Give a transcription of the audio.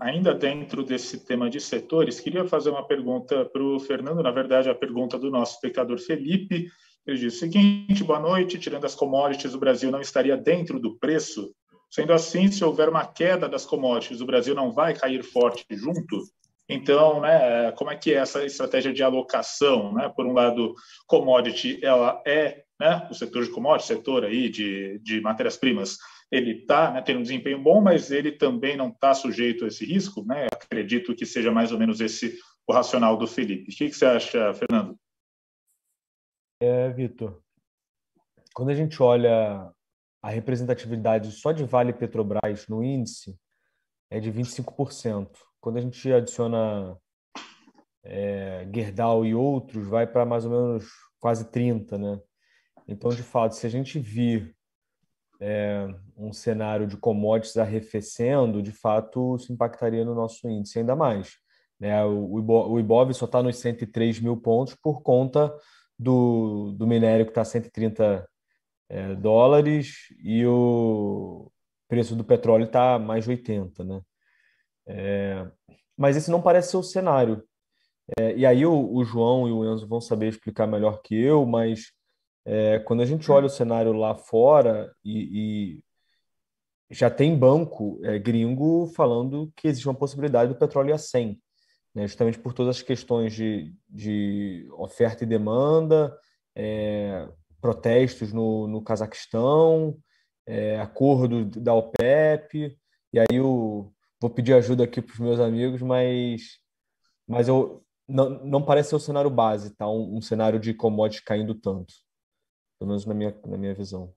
ainda dentro desse tema de setores, queria fazer uma pergunta para o Fernando, na verdade, é a pergunta do nosso espectador Felipe. Ele diz o seguinte: boa noite, tirando as commodities, o Brasil não estaria dentro do preço? Sendo assim, se houver uma queda das commodities, o Brasil não vai cair forte junto? Então, né, como é que é essa estratégia de alocação? Né? Por um lado, commodity ela é né, o setor de commodities, setor aí de, de matérias-primas, ele está né, tendo um desempenho bom, mas ele também não está sujeito a esse risco. Né? Acredito que seja mais ou menos esse o racional do Felipe. O que, que você acha, Fernando? É, Vitor, quando a gente olha a representatividade só de Vale e Petrobras no índice, é de 25%. Quando a gente adiciona é, Gerdau e outros, vai para mais ou menos quase 30%. Né? Então, de fato, se a gente vir é, um cenário de commodities arrefecendo, de fato, isso impactaria no nosso índice ainda mais. Né? O, Ibov, o Ibov só está nos 103 mil pontos por conta do, do minério que está 130 é, dólares e o preço do petróleo está mais de 80, né? É, mas esse não parece ser o cenário. É, e aí o, o, João e o Enzo vão saber explicar melhor que eu, mas é, quando a gente é. olha o cenário lá fora e, e já tem banco é, gringo falando que existe uma possibilidade do petróleo a 100, né? justamente por todas as questões de, de oferta e demanda, é, protestos no, no Cazaquistão, é, acordo da OPEP, e aí eu vou pedir ajuda aqui para os meus amigos, mas, mas eu, não, não parece ser o cenário base, tá? um, um cenário de commodities caindo tanto pelo menos na minha, na minha visão.